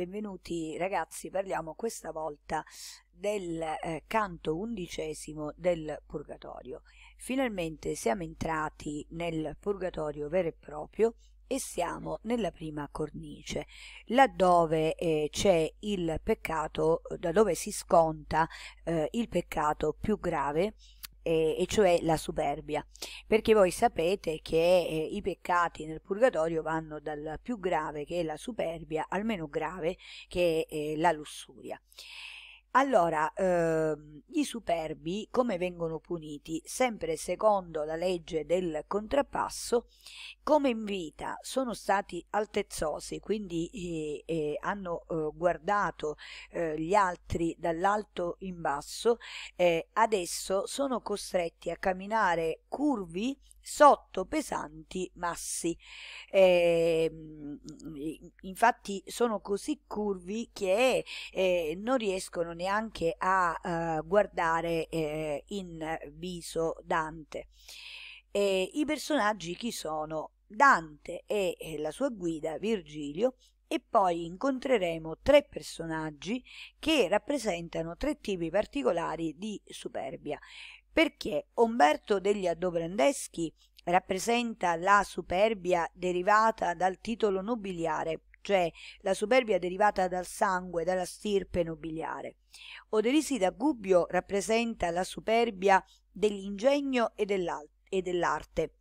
Benvenuti ragazzi, parliamo questa volta del eh, canto undicesimo del Purgatorio. Finalmente siamo entrati nel Purgatorio vero e proprio e siamo nella prima cornice, laddove eh, c'è il peccato, da dove si sconta eh, il peccato più grave eh, e cioè la superbia, perché voi sapete che eh, i peccati nel purgatorio vanno dal più grave che è la superbia al meno grave che è eh, la lussuria. Allora, ehm, gli superbi come vengono puniti? Sempre secondo la legge del contrapasso, come in vita sono stati altezzosi, quindi eh, eh, hanno eh, guardato eh, gli altri dall'alto in basso, eh, adesso sono costretti a camminare curvi sotto pesanti massi. Eh, infatti sono così curvi che eh, non riescono neanche a eh, guardare eh, in viso Dante. I personaggi chi sono? Dante e la sua guida Virgilio e poi incontreremo tre personaggi che rappresentano tre tipi particolari di superbia. Perché Umberto degli Adobrandeschi rappresenta la superbia derivata dal titolo nobiliare, cioè la superbia derivata dal sangue, dalla stirpe nobiliare. Oderisi da Gubbio rappresenta la superbia dell'ingegno e dell'arte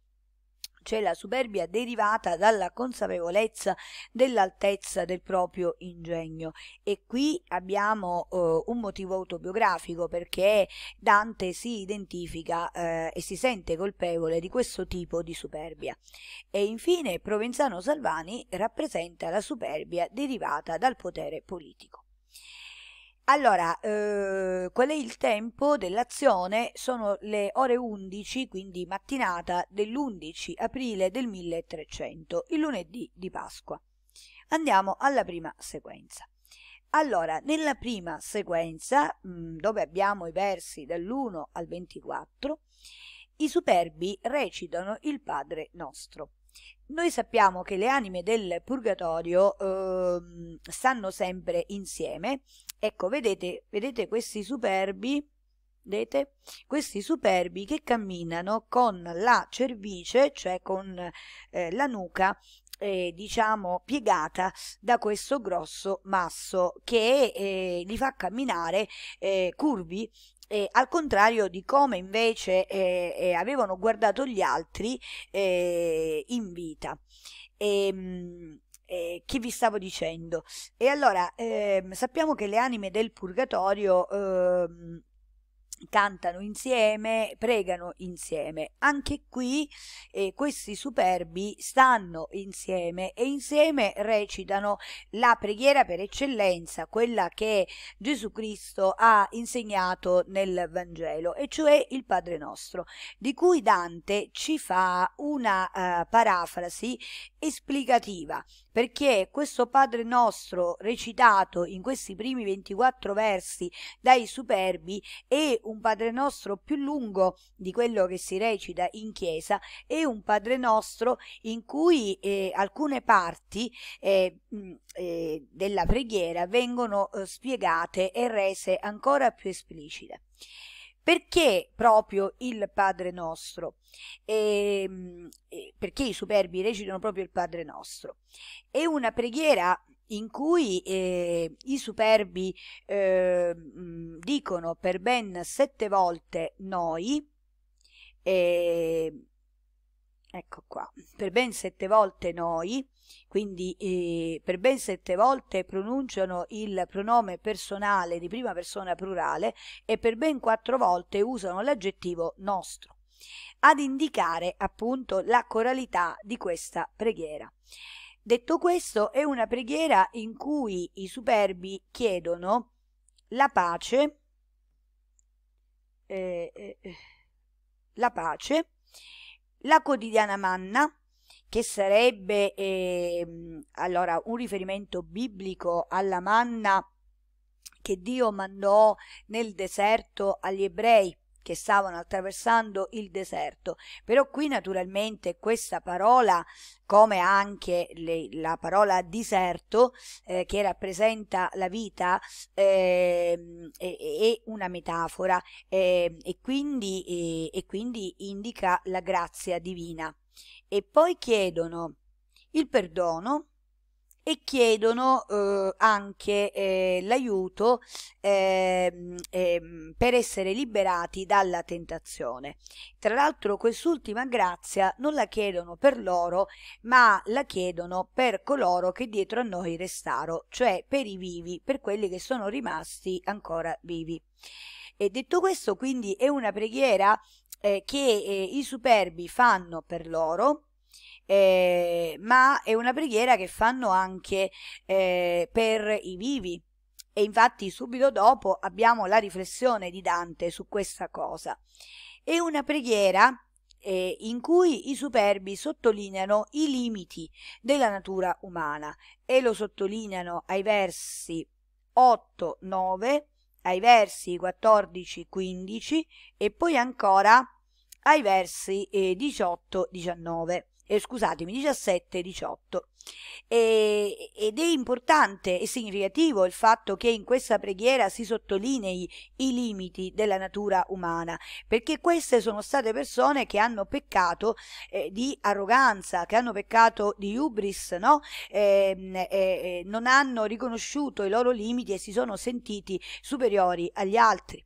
c'è la superbia derivata dalla consapevolezza dell'altezza del proprio ingegno e qui abbiamo eh, un motivo autobiografico perché Dante si identifica eh, e si sente colpevole di questo tipo di superbia e infine Provenzano Salvani rappresenta la superbia derivata dal potere politico. Allora, eh, qual è il tempo dell'azione? Sono le ore 11, quindi mattinata dell'11 aprile del 1300, il lunedì di Pasqua. Andiamo alla prima sequenza. Allora, nella prima sequenza, mh, mm, dove abbiamo i versi dall'1 al 24, i superbi recitano il Padre nostro. Noi sappiamo che le anime del purgatorio eh, stanno sempre insieme Ecco, vedete, vedete questi superbi, vedete? Questi superbi che camminano con la cervice, cioè con eh, la nuca eh, diciamo piegata da questo grosso masso che eh, li fa camminare eh, curvi eh, al contrario di come invece eh, eh, avevano guardato gli altri eh, in vita. E, ehm, eh, che vi stavo dicendo? E allora, eh, sappiamo che le anime del purgatorio ehm, cantano insieme, pregano insieme. Anche qui eh, questi superbi stanno insieme e insieme recitano la preghiera per eccellenza, quella che Gesù Cristo ha insegnato nel Vangelo, e cioè il Padre nostro, di cui Dante ci fa una eh, parafrasi esplicativa, perché questo Padre nostro recitato in questi primi 24 versi dai superbi è un un Padre nostro più lungo di quello che si recita in chiesa e un Padre nostro in cui eh, alcune parti eh, eh, della preghiera vengono eh, spiegate e rese ancora più esplicite. Perché proprio il Padre nostro? E, ehm, eh, perché i superbi recitano proprio il Padre nostro? È una preghiera in cui eh, i superbi eh, dicono per ben sette volte noi, eh, ecco qua, per ben sette volte noi, quindi eh, per ben sette volte pronunciano il pronome personale di prima persona plurale e per ben quattro volte usano l'aggettivo nostro ad indicare appunto la coralità di questa preghiera. Detto questo, è una preghiera in cui i superbi chiedono la pace, eh, eh, eh la pace, la quotidiana manna, che sarebbe eh, allora un riferimento biblico alla manna che Dio mandò nel deserto agli ebrei che stavano attraversando il deserto. Però qui naturalmente questa parola, come anche le, la parola deserto, eh, che rappresenta la vita, eh, è, è, una metafora eh, e, quindi, e quindi indica la grazia divina. E poi chiedono il perdono e chiedono eh, anche eh, l'aiuto eh, per essere liberati dalla tentazione. Tra l'altro quest'ultima grazia non la chiedono per loro, ma la chiedono per coloro che dietro a noi restarono, cioè per i vivi, per quelli che sono rimasti ancora vivi. E detto questo, quindi è una preghiera eh, che eh, i superbi fanno per loro, eh, ma è una preghiera che fanno anche eh, per i vivi. E infatti subito dopo abbiamo la riflessione di Dante su questa cosa. È una preghiera eh, in cui i superbi sottolineano i limiti della natura umana e lo sottolineano ai versi 8, 9, ai versi 14, 15 e poi ancora ai versi eh, 18, 19 eh, scusatemi, 17-18. E, ed è importante e significativo il fatto che in questa preghiera si sottolinei i limiti della natura umana, perché queste sono state persone che hanno peccato eh, di arroganza, che hanno peccato di ubris, no? Ehm, eh, eh, non hanno riconosciuto i loro limiti e si sono sentiti superiori agli altri.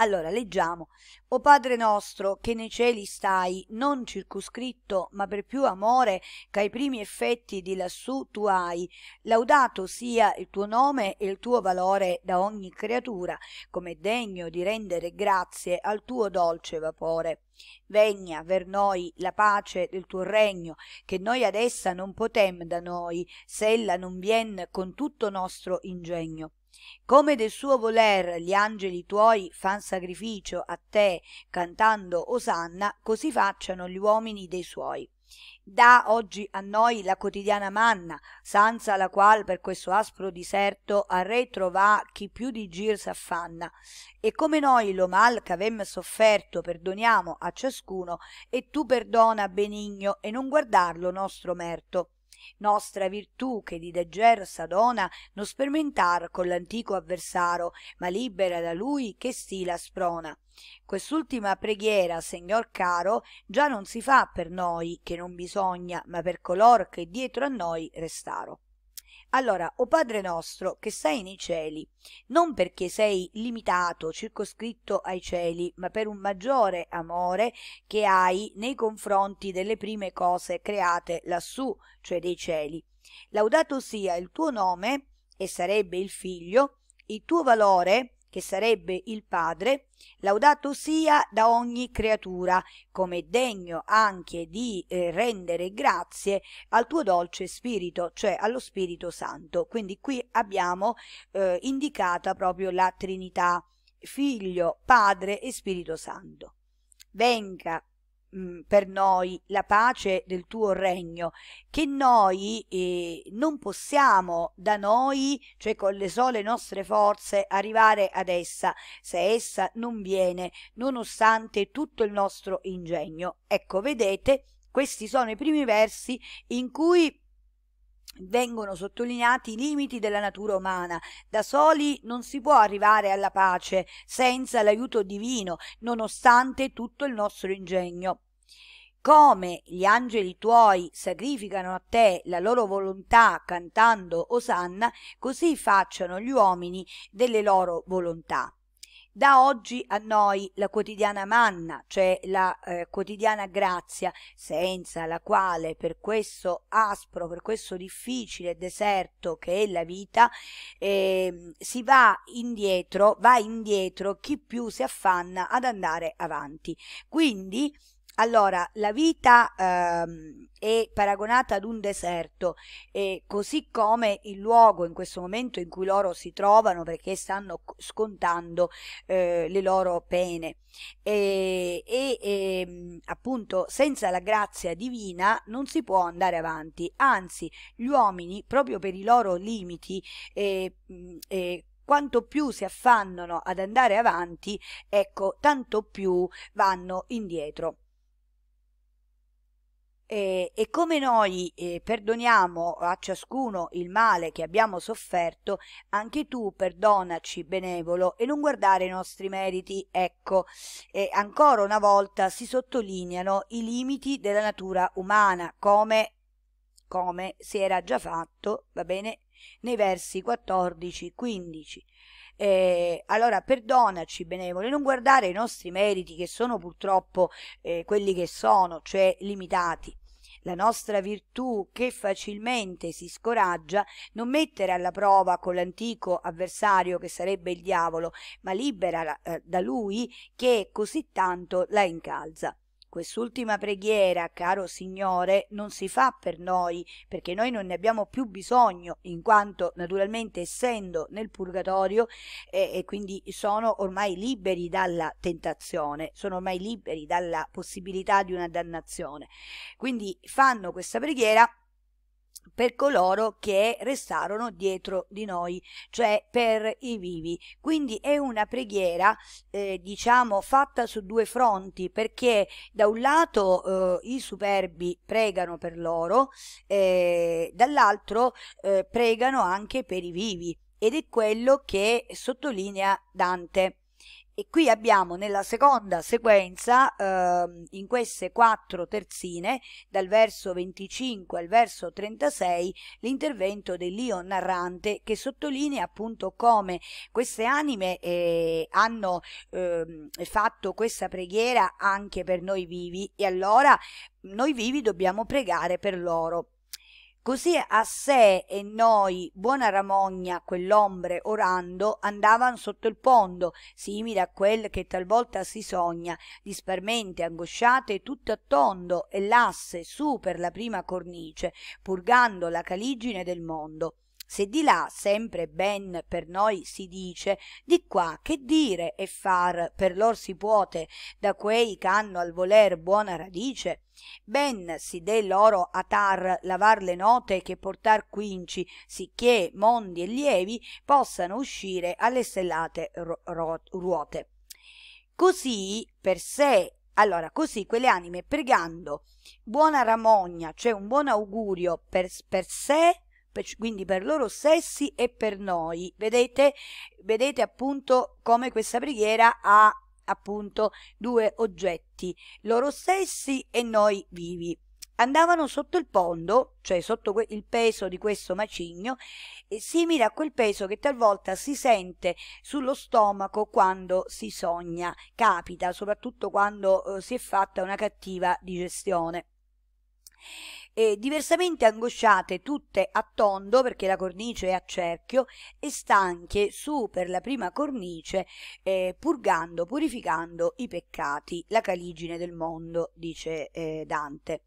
Allora, leggiamo. O Padre nostro, che nei cieli stai, non circuscritto, ma per più amore, ch'ai primi effetti di lassù tu hai, laudato sia il tuo nome e il tuo valore da ogni creatura, come degno di rendere grazie al tuo dolce vapore. Vegna ver noi la pace del tuo regno, che noi ad essa non potem da noi, se ella non vien con tutto nostro ingegno come del suo voler gli angeli tuoi fan sacrificio a te cantando osanna così facciano gli uomini dei suoi da oggi a noi la quotidiana manna sanza la qual per questo aspro diserto a retro va chi più di gir s'affanna e come noi lo mal ch'avem sofferto perdoniamo a ciascuno e tu perdona benigno e non guardarlo nostro merto nostra virtù che di degger s'adona non spermentar con l'antico avversaro ma libera da lui che stila la sprona quest'ultima preghiera segnor caro già non si fa per noi che non bisogna ma per color che dietro a noi restaro allora, o Padre nostro che sei nei cieli, non perché sei limitato, circoscritto ai cieli, ma per un maggiore amore che hai nei confronti delle prime cose create lassù, cioè dei cieli. Laudato sia il tuo nome, e sarebbe il figlio, il tuo valore, che sarebbe il Padre, laudato sia da ogni creatura, come degno anche di eh, rendere grazie al tuo dolce Spirito, cioè allo Spirito Santo. Quindi qui abbiamo eh, indicata proprio la Trinità, Figlio, Padre e Spirito Santo. Venga Mm, per noi la pace del tuo regno, che noi eh, non possiamo da noi, cioè con le sole nostre forze, arrivare ad essa, se essa non viene, nonostante tutto il nostro ingegno. Ecco, vedete, questi sono i primi versi in cui vengono sottolineati i limiti della natura umana. Da soli non si può arrivare alla pace senza l'aiuto divino, nonostante tutto il nostro ingegno come gli angeli tuoi sacrificano a te la loro volontà cantando Osanna, così facciano gli uomini delle loro volontà. Da oggi a noi la quotidiana manna, cioè la eh, quotidiana grazia, senza la quale per questo aspro, per questo difficile deserto che è la vita, eh, si va indietro, va indietro chi più si affanna ad andare avanti. Quindi allora, la vita ehm, è paragonata ad un deserto e così come il luogo in questo momento in cui loro si trovano perché stanno scontando eh, le loro pene e, e, e, ehm, appunto senza la grazia divina non si può andare avanti, anzi gli uomini proprio per i loro limiti eh, eh, quanto più si affannano ad andare avanti, ecco, tanto più vanno indietro. E, eh, e, come noi eh, perdoniamo a ciascuno il male che abbiamo sofferto, anche tu perdonaci, benevolo, e non guardare i nostri meriti. Ecco, eh, ancora una volta si sottolineano i limiti della natura umana, come, come si era già fatto, va bene, nei versi 14-15. Eh, allora perdonaci, benevoli, non guardare i nostri meriti che sono purtroppo eh, quelli che sono, cioè limitati la nostra virtù che facilmente si scoraggia, non mettere alla prova con l'antico avversario che sarebbe il diavolo, ma libera eh, da lui che così tanto la incalza. Quest'ultima preghiera, caro Signore, non si fa per noi, perché noi non ne abbiamo più bisogno, in quanto naturalmente essendo nel purgatorio eh, e quindi sono ormai liberi dalla tentazione, sono ormai liberi dalla possibilità di una dannazione. Quindi fanno questa preghiera per coloro che restarono dietro di noi, cioè per i vivi. Quindi è una preghiera, eh, diciamo, fatta su due fronti, perché da un lato eh, i superbi pregano per loro, eh, dall'altro eh, pregano anche per i vivi. Ed è quello che sottolinea Dante. E qui abbiamo nella seconda sequenza, eh, in queste quattro terzine, dal verso 25 al verso 36, l'intervento dell'io narrante che sottolinea appunto come queste anime eh, hanno eh, fatto questa preghiera anche per noi vivi e allora noi vivi dobbiamo pregare per loro così a sé e noi buona ramogna quell'ombre orando andavan sotto il pondo simile a quel che talvolta si sogna disparmente angosciate tutte a tondo e lasse su per la prima cornice purgando la caligine del mondo se di là sempre ben per noi si dice, di qua che dire e far per lor si puote, da quei ch'hanno al voler buona radice? Ben si dè loro atar lavar le note che portar quinci, sicché mondi e lievi possano uscire alle stellate ruote. Così per sé allora, così quelle anime pregando buona ramogna, cioè un buon augurio per, per sé quindi per loro stessi e per noi. Vedete, vedete appunto come questa preghiera ha appunto due oggetti, loro stessi e noi vivi. Andavano sotto il pondo, cioè sotto il peso di questo macigno, simile a quel peso che talvolta si sente sullo stomaco quando si sogna, capita soprattutto quando eh, si è fatta una cattiva digestione. E diversamente angosciate tutte a tondo perché la cornice è a cerchio e stanche su per la prima cornice eh, purgando, purificando i peccati, la caligine del mondo, dice eh, Dante.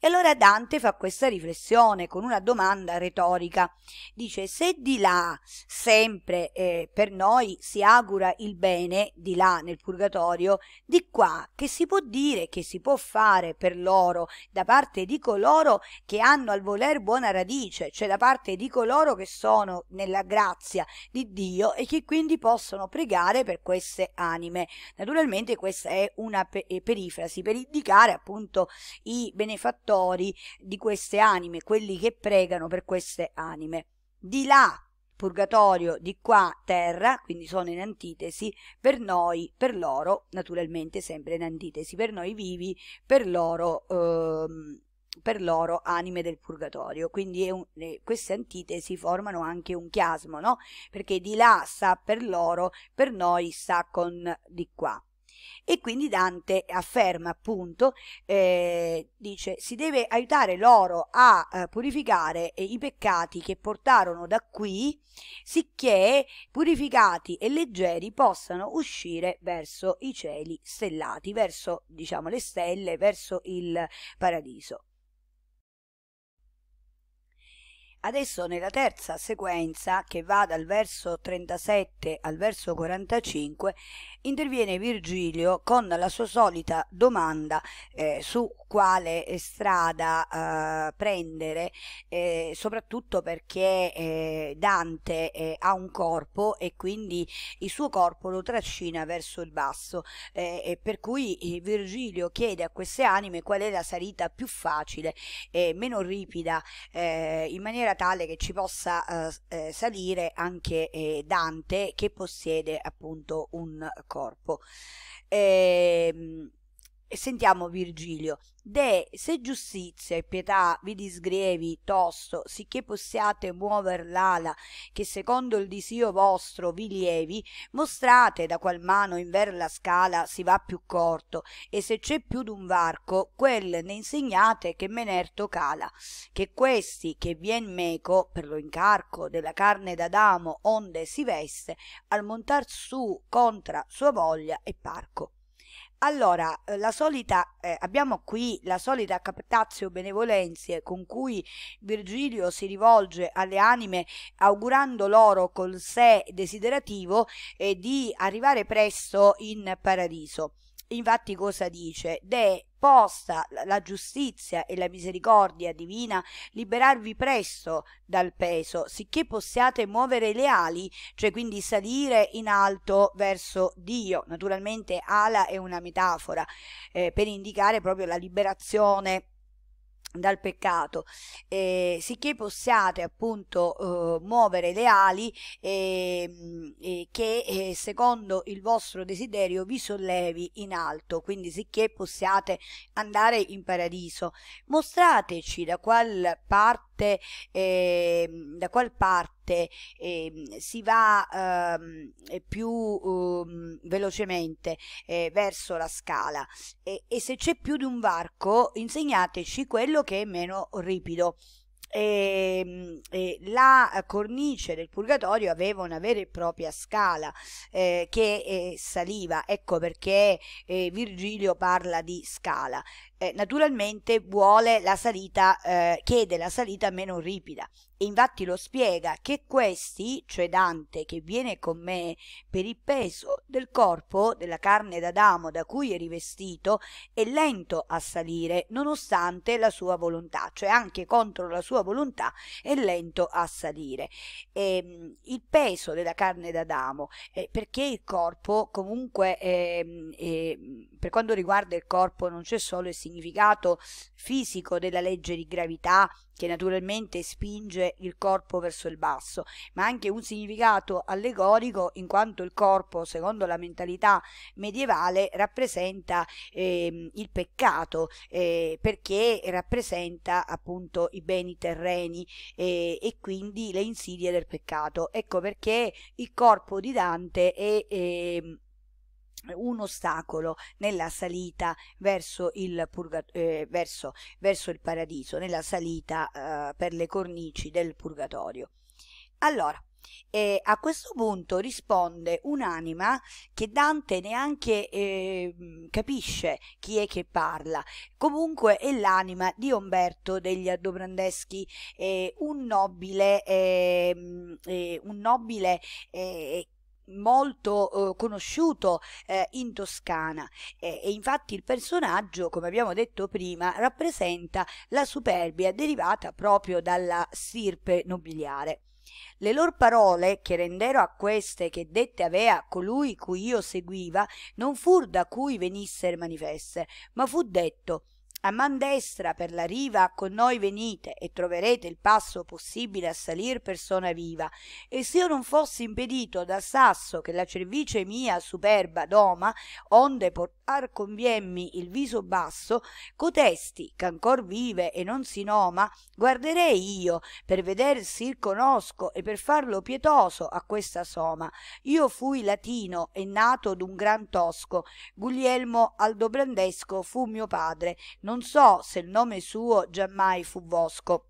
E allora Dante fa questa riflessione con una domanda retorica. Dice, se di là sempre eh, per noi si augura il bene, di là nel purgatorio, di qua che si può dire, che si può fare per loro, da parte di coloro che hanno al voler buona radice, cioè da parte di coloro che sono nella grazia di Dio e che quindi possono pregare per queste anime. Naturalmente questa è una eh, perifrasi per indicare appunto i benefattori autori di queste anime, quelli che pregano per queste anime. Di là purgatorio, di qua terra, quindi sono in antitesi, per noi, per loro, naturalmente sempre in antitesi, per noi vivi, per loro, ehm, per loro anime del purgatorio. Quindi un, eh, queste antitesi formano anche un chiasmo, no? Perché di là sta per loro, per noi sta con di qua. E quindi Dante afferma appunto, eh, dice, si deve aiutare loro a eh, purificare i peccati che portarono da qui, sicché purificati e leggeri possano uscire verso i cieli stellati, verso diciamo le stelle, verso il paradiso. Adesso nella terza sequenza, che va dal verso 37 al verso 45, interviene Virgilio con la sua solita domanda eh, su quale eh, strada eh, prendere, eh, soprattutto perché eh, Dante eh, ha un corpo e quindi il suo corpo lo trascina verso il basso, per cui Virgilio chiede a queste anime qual è la salita più facile, meno ripida, in maniera maniera tale che ci possa eh, eh, salire anche eh, Dante che possiede appunto un corpo. Ehm, e sentiamo Virgilio. De se giustizia e pietà vi disgrievi tosto, sicché possiate muover l'ala, che secondo il disio vostro vi lievi, mostrate da qual mano inver la scala si va più corto, e se c'è più d'un varco, quel ne insegnate che Menerto cala, che questi che vien meco, per lo incarco della carne d'Adamo onde si veste, al montar su contra sua voglia e parco. Allora, eh, la solita, eh, abbiamo qui la solita captazio benevolenzie con cui Virgilio si rivolge alle anime augurando loro col sé desiderativo eh, di arrivare presto in paradiso. Infatti cosa dice? De posta la giustizia e la misericordia divina liberarvi presto dal peso, sicché possiate muovere le ali, cioè quindi salire in alto verso Dio. Naturalmente ala è una metafora eh, per indicare proprio la liberazione dal peccato, eh, sicché possiate appunto eh, muovere le ali ehm, eh, eh, che secondo il vostro desiderio vi sollevi in alto, quindi sicché possiate andare in paradiso. Mostrateci da qual parte parte, eh, da qual parte eh, si va ehm, uhm, eh, più velocemente verso la scala e, e se c'è più di un varco insegnateci quello che è meno ripido. E, ehm, e la cornice del purgatorio aveva una vera e propria scala eh, che eh, saliva, ecco perché eh, Virgilio parla di scala eh, naturalmente vuole la salita, eh, chiede la salita meno ripida. E infatti lo spiega che questi, cioè Dante, che viene con me per il peso del corpo, della carne d'Adamo da cui è rivestito, è lento a salire nonostante la sua volontà, cioè anche contro la sua volontà è lento a salire. E, ehm, il peso della carne d'Adamo, eh, perché il corpo comunque, ehm, ehm, per quanto riguarda il corpo non c'è solo il significato, significato fisico della legge di gravità che naturalmente spinge il corpo verso il basso, ma anche un significato allegorico in quanto il corpo, secondo la mentalità medievale, rappresenta eh, il peccato eh, perché rappresenta appunto i beni terreni eh, e quindi le insidie del peccato. Ecco perché il corpo di Dante è ehm, un ostacolo nella salita verso il, purga- eh, verso, verso il paradiso, nella salita eh, per le cornici del purgatorio. Allora, eh, a questo punto risponde un'anima che Dante neanche eh, capisce chi è che parla. Comunque è l'anima di Umberto degli Addobrandeschi, eh, un nobile, ehm, un nobile eh, molto eh, conosciuto eh, in Toscana eh, e infatti il personaggio, come abbiamo detto prima, rappresenta la superbia derivata proprio dalla stirpe nobiliare. Le lor parole, che rendero a queste che dette avea colui cui io seguiva, non fur da cui venissero manifeste, ma fu detto a man destra per la riva con noi venite e troverete il passo possibile a salir persona viva e se io non fossi impedito dal sasso che la cervice mia superba doma onde portar conviemmi il viso basso cotesti ancor vive e non si noma guarderei io per veder s'il conosco e per farlo pietoso a questa soma io fui latino e nato d'un gran tosco Guglielmo Aldobrandesco fu mio padre non so se il nome suo giammai fu Vosco.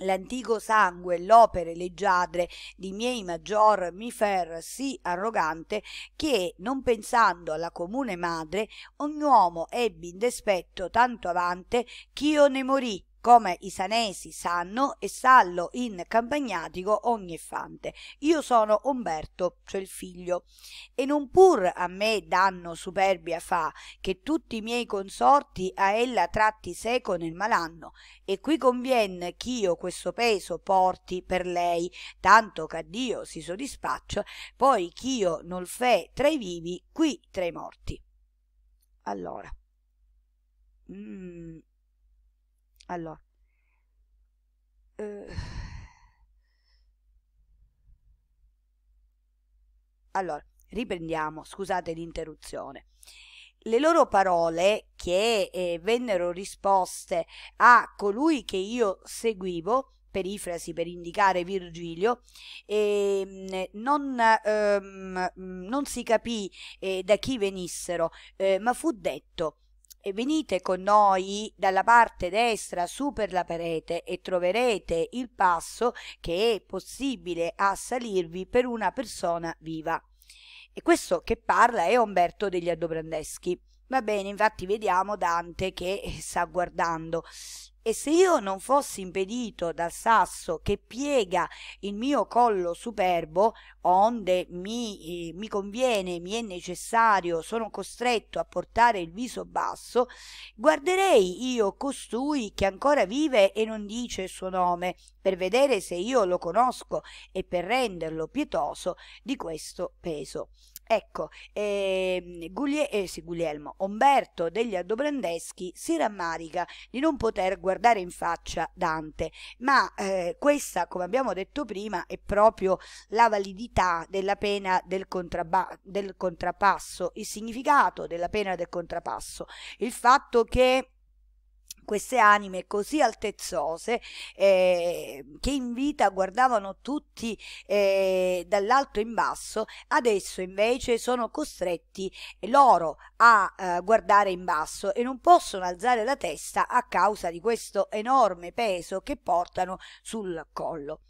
L'antico sangue, l'opere leggiadre di miei maggior mi fer sì arrogante che, non pensando alla comune madre, ogni uomo ebbi in despetto tanto avante ch'io ne morì come i sanesi sanno e sallo in campagnatico ogni fante. Io sono Umberto, cioè il figlio, e non pur a me danno superbia fa, che tutti i miei consorti a ella tratti seco nel malanno, e qui convien ch'io questo peso porti per lei, tanto ch'a Dio si soddisfaccio, poi ch'io non fe tra i vivi, qui tra i morti. Allora, mm, allora, eh, allora riprendiamo, scusate l'interruzione. Le loro parole che eh, vennero risposte a colui che io seguivo, perifrasi per indicare Virgilio, eh, non, ehm, non, si capì eh, da chi venissero, eh, ma fu detto e venite con noi dalla parte destra su per la parete e troverete il passo che è possibile assalirvi per una persona viva. E questo che parla è Umberto degli Addobrandeschi. Va bene, infatti vediamo Dante che eh, sta guardando e se io non fossi impedito dal sasso che piega il mio collo superbo, onde mi, eh, mi conviene, mi è necessario, sono costretto a portare il viso basso, guarderei io costui che ancora vive e non dice il suo nome, per vedere se io lo conosco e per renderlo pietoso di questo peso. Ecco, eh, Guglie, eh, sì, Guglielmo, Umberto degli Aldobrandeschi si rammarica di non poter guardare in faccia Dante, ma eh, questa, come abbiamo detto prima, è proprio la validità della pena del, contraba- del contrappasso, il significato della pena del contrapasso, il fatto che queste anime così altezzose eh, che in vita guardavano tutti eh, dall'alto in basso, adesso invece sono costretti loro a eh, guardare in basso e non possono alzare la testa a causa di questo enorme peso che portano sul collo.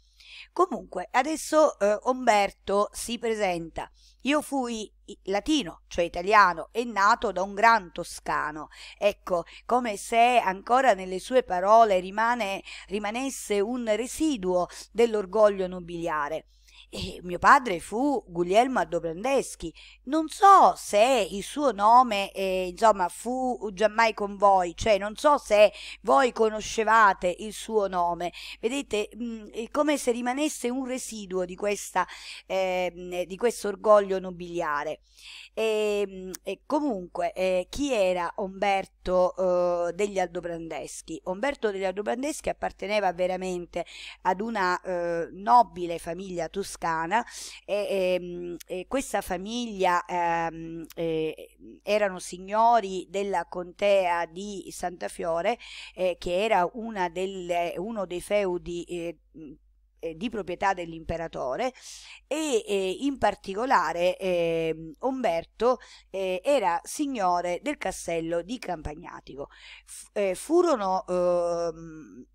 Comunque, adesso eh, Umberto si presenta. Io fui latino, cioè italiano, e nato da un gran toscano. Ecco, come se ancora nelle sue parole rimane, rimanesse un residuo dell'orgoglio nobiliare. E mio padre fu Guglielmo Aldobrandeschi. Non so se il suo nome, eh, insomma, fu giammai con voi, cioè non so se voi conoscevate il suo nome. Vedete, mh, mm, è come se rimanesse un residuo di, questa, eh, di questo orgoglio nobiliare. E, ehm, e comunque, eh, chi era Umberto eh, degli Aldobrandeschi? Umberto degli Aldobrandeschi apparteneva veramente ad una eh, nobile famiglia toscana toscana e, e, ehm, e questa famiglia ehm, eh, erano signori della contea di Santafiore eh, che era delle, uno dei feudi eh, eh di proprietà dell'imperatore e eh, in particolare eh, Umberto eh, era signore del castello di Campagnatico. F eh, furono ehm,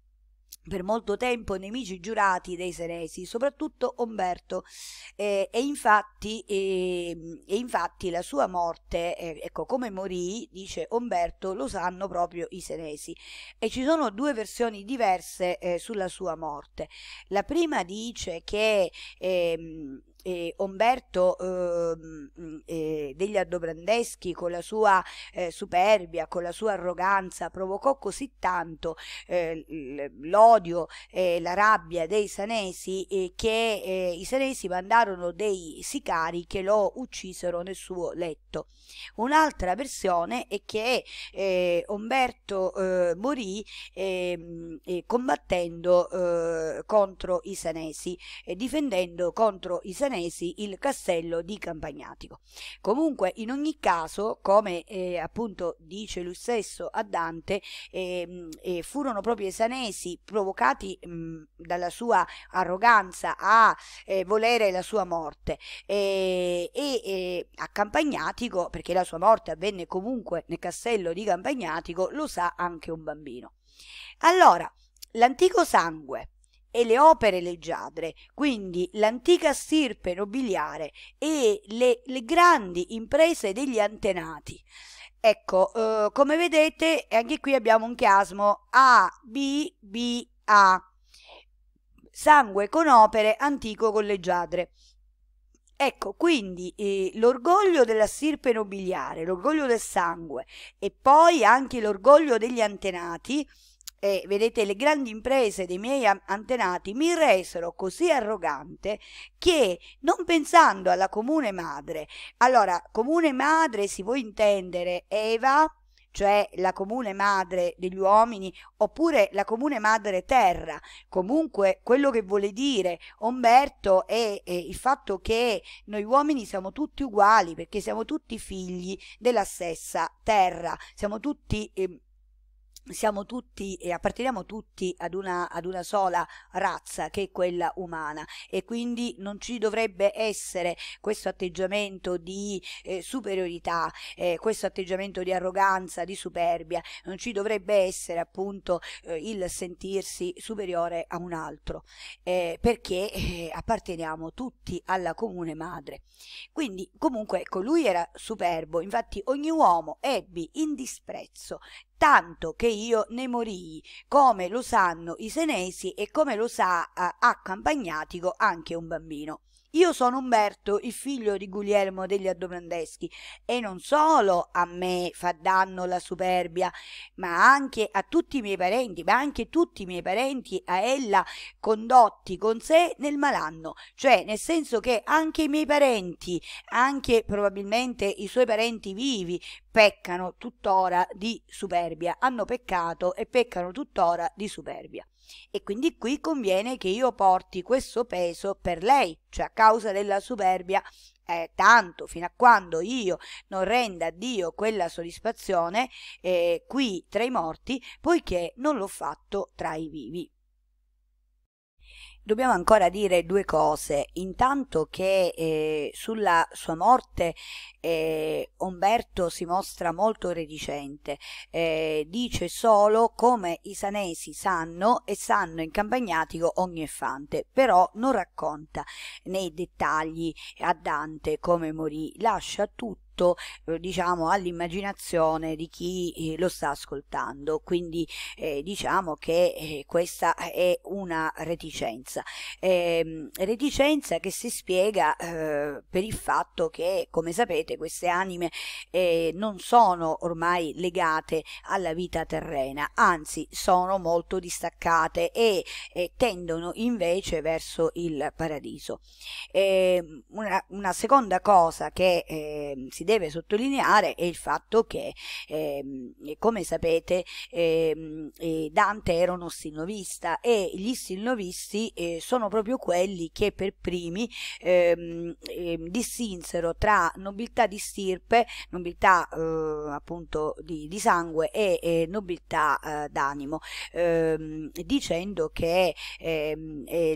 per molto tempo nemici giurati dei Seresi, soprattutto Umberto, eh, e, infatti, eh, e, infatti, la sua morte, eh, ecco come morì, dice Umberto, lo sanno proprio i Seresi. E ci sono due versioni diverse eh, sulla sua morte. La prima dice che ehm, eh, Umberto eh, degli Addobrandeschi con la sua eh, superbia, con la sua arroganza, provocò così tanto eh, l'odio e la rabbia dei Sanesi eh, che eh, i Sanesi mandarono dei sicari che lo uccisero nel suo letto. Un'altra versione è che Umberto morì ehm, combattendo contro i Sanesi, difendendo contro i Sanesi Milanesi il castello di Campagnatico. Comunque, in ogni caso, come eh, appunto dice lui stesso a Dante, eh, eh, furono proprio i Sanesi provocati mh, dalla sua arroganza a eh, volere la sua morte e a Campagnatico, perché la sua morte avvenne comunque nel castello di Campagnatico, lo sa anche un bambino. Allora, l'antico sangue e le opere leggiadre, quindi l'antica stirpe nobiliare e le, le grandi imprese degli antenati. Ecco, eh, come vedete, anche qui abbiamo un chiasmo A, B, B, A. Sangue con opere antico con leggiadre. Ecco, quindi eh, l'orgoglio della stirpe nobiliare, l'orgoglio del sangue e poi anche l'orgoglio degli antenati e vedete le grandi imprese dei miei antenati mi resero così arrogante che non pensando alla comune madre, allora comune madre si vuol intendere Eva, cioè la comune madre degli uomini, oppure la comune madre terra, comunque quello che vuole dire Umberto è, è il fatto che noi uomini siamo tutti uguali perché siamo tutti figli della stessa terra, siamo tutti... Eh, siamo tutti e apparteniamo tutti ad una, ad una, sola razza che è quella umana e quindi non ci dovrebbe essere questo atteggiamento di eh, superiorità, eh, questo atteggiamento di arroganza, di superbia, non ci dovrebbe essere appunto eh, il sentirsi superiore a un altro eh, perché eh, apparteniamo tutti alla comune madre. Quindi comunque ecco lui era superbo, infatti ogni uomo ebbe in disprezzo tanto che io ne morii, come lo sanno i senesi e come lo sa eh, a Campagnatico anche un bambino. Io sono Umberto, il figlio di Guglielmo degli Addomandeschi, e non solo a me fa danno la superbia, ma anche a tutti i miei parenti, ma anche tutti i miei parenti a ella condotti con sé nel malanno, cioè nel senso che anche i miei parenti, anche probabilmente i suoi parenti vivi, peccano tuttora di superbia, hanno peccato e peccano tuttora di superbia. E quindi qui conviene che io porti questo peso per lei, cioè a causa della superbia eh, tanto fino a quando io non renda a Dio quella soddisfazione eh, qui tra i morti, poiché non l'ho fatto tra i vivi. Dobbiamo ancora dire due cose. Intanto che eh, sulla sua morte eh, Umberto si mostra molto reticente, eh, dice solo come i sanesi sanno e sanno in campagnatico ogni effante, però non racconta nei dettagli a Dante come morì, lascia tutto tutto eh, diciamo all'immaginazione di chi eh, lo sta ascoltando quindi eh, diciamo che eh, questa è una reticenza ehm, reticenza che si spiega eh, per il fatto che come sapete queste anime non sono ormai legate alla vita terrena anzi sono molto distaccate e tendono invece verso il paradiso ehm, una, una, seconda cosa che ehm, si si deve sottolineare è il fatto che, ehm, come sapete, ehm, Dante era uno stilnovista e gli stilnovisti eh, sono proprio quelli che per primi ehm, distinsero tra nobiltà di stirpe, nobiltà eh, appunto di, di, sangue e, e nobiltà eh, d'animo, dicendo che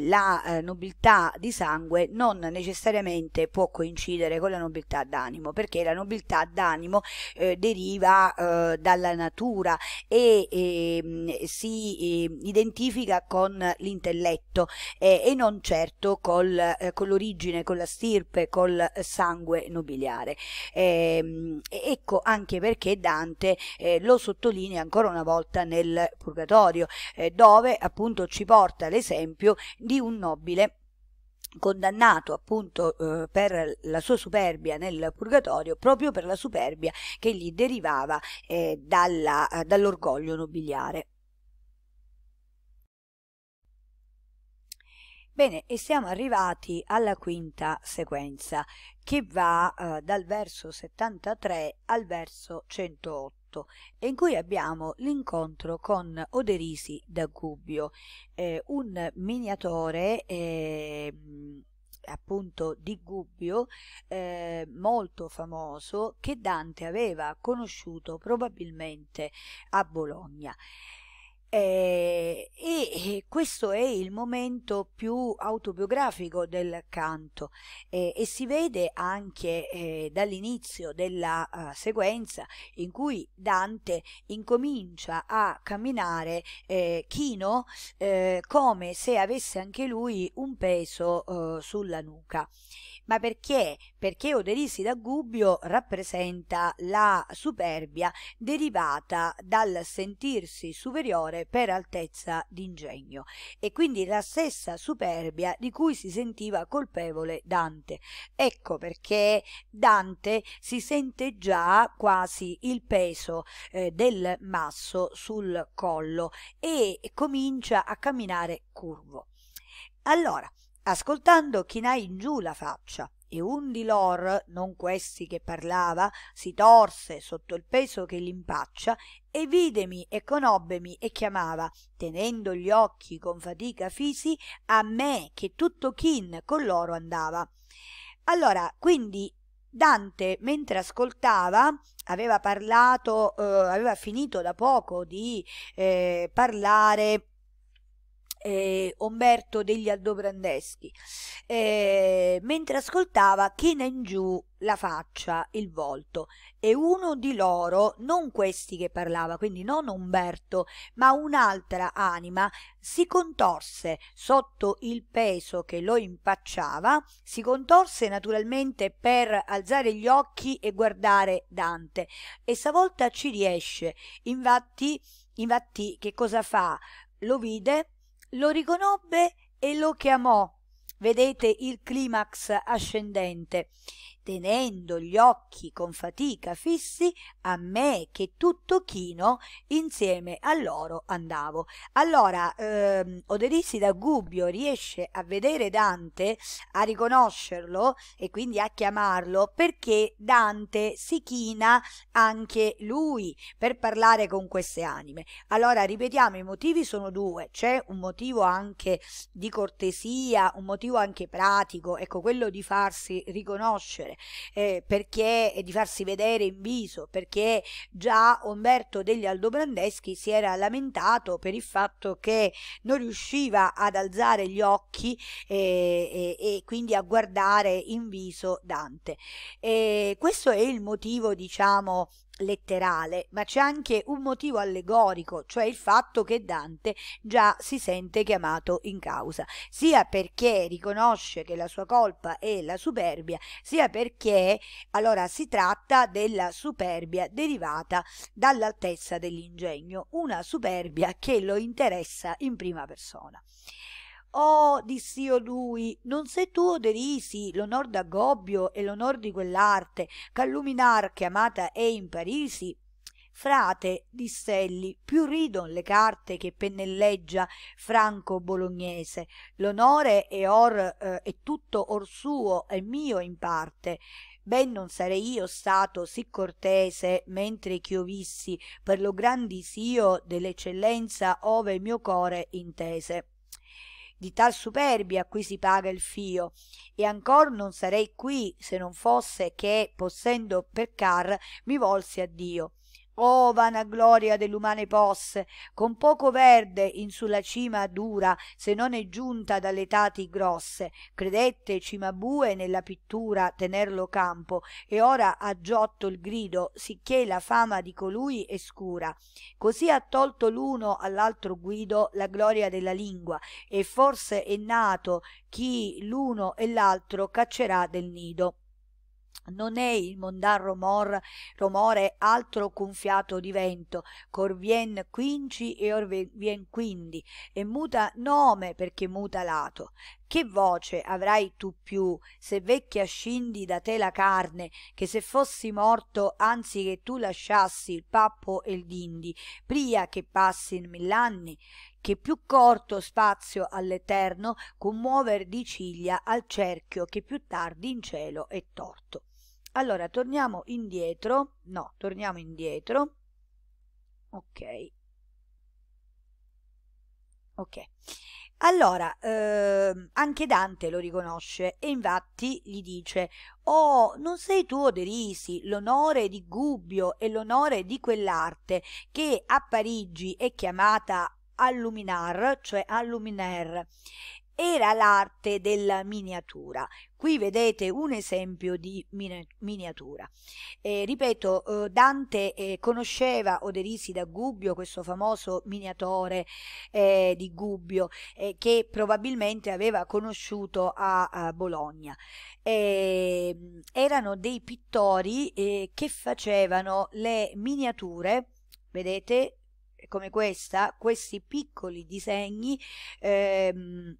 la nobiltà di sangue non necessariamente può coincidere con la nobiltà d'animo perché perché la nobiltà d'animo eh, deriva eh, dalla natura e eh, si ehm, identifica con l'intelletto eh, e non certo col, eh, con l'origine, con la stirpe, col sangue nobiliare. Ehm, ecco anche perché Dante eh, lo sottolinea ancora una volta nel Purgatorio, dove appunto ci porta l'esempio di un nobile condannato appunto eh, per la sua superbia nel purgatorio proprio per la superbia che gli derivava eh, dalla, eh, dall'orgoglio nobiliare. Bene, e siamo arrivati alla quinta sequenza che va eh, dal verso 73 al verso 108. Senato e in cui abbiamo l'incontro con Oderisi da Gubbio, eh, un miniatore eh, appunto di Gubbio eh, molto famoso che Dante aveva conosciuto probabilmente a Bologna. Eh, e, e, questo è il momento più autobiografico del canto e, eh, e si vede anche eh, dall'inizio della uh, sequenza in cui Dante incomincia a camminare eh, chino eh, come se avesse anche lui un peso sulla nuca. Ma perché? Perché Oderisi da Gubbio rappresenta la superbia derivata dal sentirsi superiore superiore per altezza d'ingegno e quindi la stessa superbia di cui si sentiva colpevole Dante. Ecco perché Dante si sente già quasi il peso eh, del masso sul collo e comincia a camminare curvo. Allora, ascoltando chinai in giù la faccia e un di lor non questi che parlava si torse sotto il peso che l'impaccia e videmi e conobbemi e chiamava tenendo gli occhi con fatica fisi a me che tutto chin con loro andava allora quindi Dante, mentre ascoltava, aveva parlato, eh, aveva finito da poco di eh, parlare eh, Umberto degli Aldobrandeschi, eh, mentre ascoltava china in giù la faccia, il volto, e uno di loro, non questi che parlava, quindi non Umberto, ma un'altra anima, si contorse sotto il peso che lo impacciava, si contorse naturalmente per alzare gli occhi e guardare Dante, e stavolta ci riesce, infatti, infatti che cosa fa? Lo vide, lo riconobbe e lo chiamò vedete il climax ascendente tenendo gli occhi con fatica fissi a me che tutto chino insieme a loro andavo. Allora, ehm, Oderissi da Gubbio riesce a vedere Dante, a riconoscerlo e quindi a chiamarlo perché Dante si china anche lui per parlare con queste anime. Allora, ripetiamo, i motivi sono due, c'è un motivo anche di cortesia, un motivo anche pratico, ecco quello di farsi riconoscere eh, perché eh, di farsi vedere in viso, perché già Umberto degli Aldobrandeschi si era lamentato per il fatto che non riusciva ad alzare gli occhi eh, eh, e quindi a guardare in viso Dante. questo è il motivo, diciamo, letterale, ma c'è anche un motivo allegorico, cioè il fatto che Dante già si sente chiamato in causa, sia perché riconosce che la sua colpa è la superbia, sia perché allora si tratta della superbia derivata dall'altezza dell'ingegno, una superbia che lo interessa in prima persona. Oh, io lui, non se tu derisi l'onor d'Agobbio e l'onor di quell'arte, ch'alluminar chiamata è in Parisi, Frate, diss'elli, più ridon le carte che pennelleggia Franco Bolognese. L'onore è, or, eh, è tutto or suo e mio in parte. Ben non sarei io stato sì cortese mentre ch'io vissi per lo gran grandisio dell'eccellenza ove mio core intese di tal superbia a cui si paga il fio, e ancor non sarei qui se non fosse che, possendo percar, mi volsi a Dio Oh vana gloria dell'umane posse, con poco verde in sulla cima dura, se non è giunta dalle tati grosse, credette cimabue nella pittura tenerlo campo, e ora ha giotto il grido, sicché la fama di colui è scura. Così ha tolto l'uno all'altro guido la gloria della lingua, e forse è nato chi l'uno e l'altro caccerà del nido non è il mondar romor, romore altro ch'un fiato di vento ch'or vien quinci e or vien quindi e muta nome perché muta lato che voce avrai tu più se vecchia scindi da te la carne che se fossi morto anzi che tu lasciassi il pappo e il dindi pria che passi passin mill'anni che più corto spazio all'eterno con muover di ciglia al cerchio che più tardi in cielo è torto allora torniamo indietro no torniamo indietro ok ok allora, ehm, anche Dante lo riconosce e infatti gli dice «Oh, non sei tu, Oderisi, l'onore di Gubbio e l'onore di quell'arte che a Parigi è chiamata alluminar, cioè alluminaire, era l'arte della miniatura. Qui vedete un esempio di miniatura. Eh, ripeto, eh, Dante eh, conosceva Oderisi da Gubbio, questo famoso miniatore eh, di Gubbio, eh, che probabilmente aveva conosciuto a, a Bologna. Ehm, erano dei pittori eh, che facevano le miniature, vedete, come questa, questi piccoli disegni. Ehm,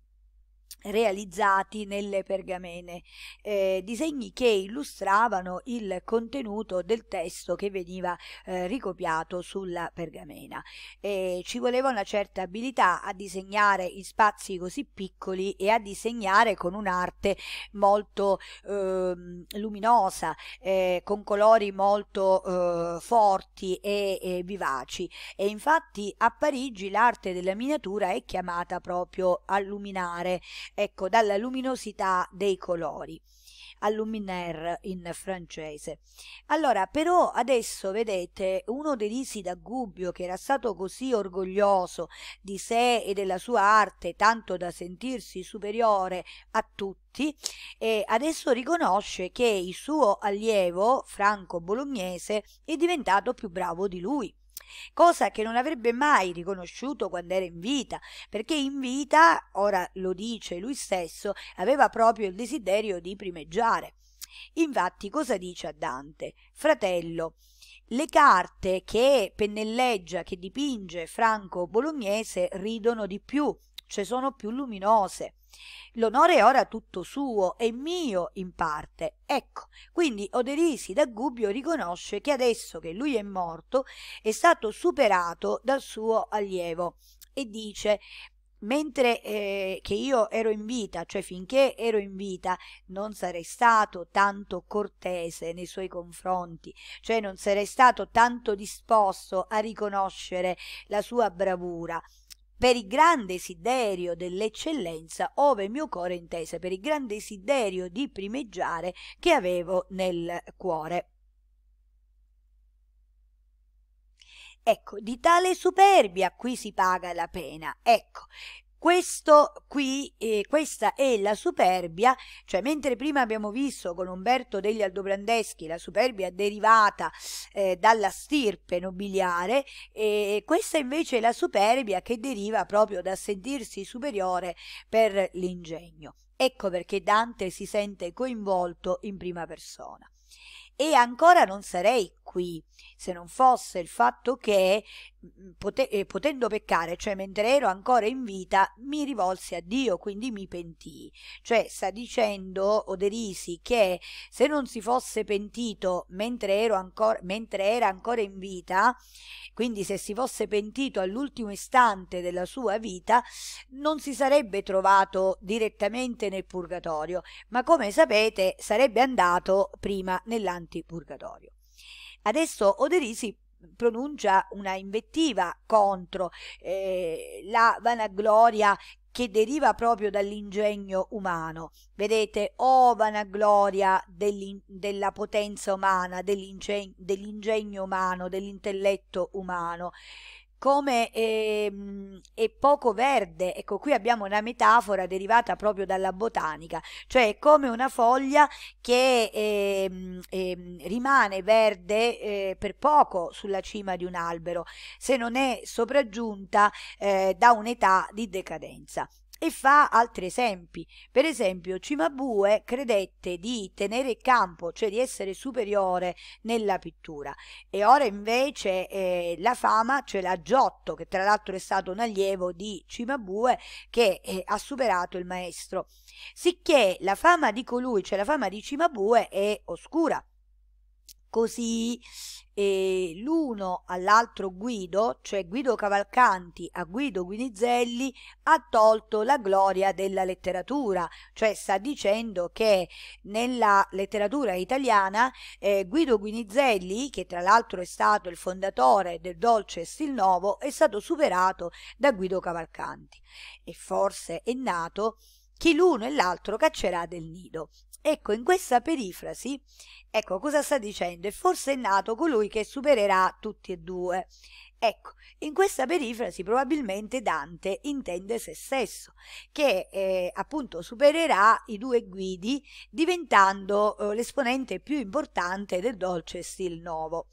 realizzati nelle pergamene, eh, disegni che illustravano il contenuto del testo che veniva eh, ricopiato sulla pergamena. Eh, ci voleva una certa abilità a disegnare in spazi così piccoli e a disegnare con un'arte molto ehm, luminosa, eh, con colori molto eh, forti e, e vivaci e infatti a Parigi l'arte della miniatura è chiamata proprio a illuminare ecco, dalla luminosità dei colori a in francese. Allora, però adesso vedete uno dei risi Gubbio che era stato così orgoglioso di sé e della sua arte, tanto da sentirsi superiore a tutti, e adesso riconosce che il suo allievo, Franco Bolognese, è diventato più bravo di lui cosa che non avrebbe mai riconosciuto quando era in vita, perché in vita, ora lo dice lui stesso, aveva proprio il desiderio di primeggiare. Infatti, cosa dice a Dante? Fratello, le carte che pennelleggia, che dipinge Franco Bolognese ridono di più cioè sono più luminose. L'onore è ora tutto suo e mio in parte. Ecco, quindi Oderisi da Gubbio riconosce che adesso che lui è morto è stato superato dal suo allievo e dice mentre eh, che io ero in vita, cioè finché ero in vita, non sarei stato tanto cortese nei suoi confronti, cioè non sarei stato tanto disposto a riconoscere la sua bravura per il gran desiderio dell'eccellenza, ove il mio cuore intese, per il gran desiderio di primeggiare che avevo nel cuore. Ecco, di tale superbia qui si paga la pena. Ecco, questo qui, eh, questa è la superbia, cioè mentre prima abbiamo visto con Umberto degli Aldobrandeschi la superbia derivata eh, dalla stirpe nobiliare, eh, questa invece è la superbia che deriva proprio da sentirsi superiore per l'ingegno. Ecco perché Dante si sente coinvolto in prima persona e ancora non sarei qui se non fosse il fatto che mm, pote- eh, potendo peccare, cioè mentre ero ancora in vita, mi rivolsi a Dio, quindi mi pentii. Cioè sta dicendo Oderisi che se non si fosse pentito mentre, ancora, mentre era ancora in vita, quindi se si fosse pentito all'ultimo istante della sua vita, non si sarebbe trovato direttamente nel purgatorio, ma come sapete sarebbe andato prima nell'antico Monti Purgatorio. Adesso Oderisi pronuncia una invettiva contro eh, la vanagloria che deriva proprio dall'ingegno umano. Vedete, o oh vanagloria della potenza umana, dell'ingegno umano, dell'intelletto umano come è, ehm, è, poco verde. Ecco, qui abbiamo una metafora derivata proprio dalla botanica, cioè è come una foglia che è, ehm, è, ehm, rimane verde eh, per poco sulla cima di un albero, se non è sopraggiunta eh, da un'età di decadenza. E fa altri esempi. Per esempio, Cimabue credette di tenere campo, cioè di essere superiore nella pittura, e ora invece eh, la fama ce cioè l'ha Giotto, che tra l'altro è stato un allievo di Cimabue che eh, ha superato il maestro. Sicché la fama di colui, cioè la fama di Cimabue, è oscura. Così eh, l'uno all'altro Guido, cioè Guido Cavalcanti a Guido Guinizelli, ha tolto la gloria della letteratura, cioè sta dicendo che nella letteratura italiana eh, Guido Guinizelli, che tra l'altro è stato il fondatore del dolce stil novo, è stato superato da Guido Cavalcanti e forse è nato chi l'uno e l'altro caccerà del nido. Ecco, in questa perifrasi, ecco cosa sta dicendo? E forse è nato colui che supererà tutti e due. Ecco, in questa perifrasi probabilmente Dante intende se stesso, che eh, appunto supererà i due guidi diventando eh, l'esponente più importante del dolce stil nuovo.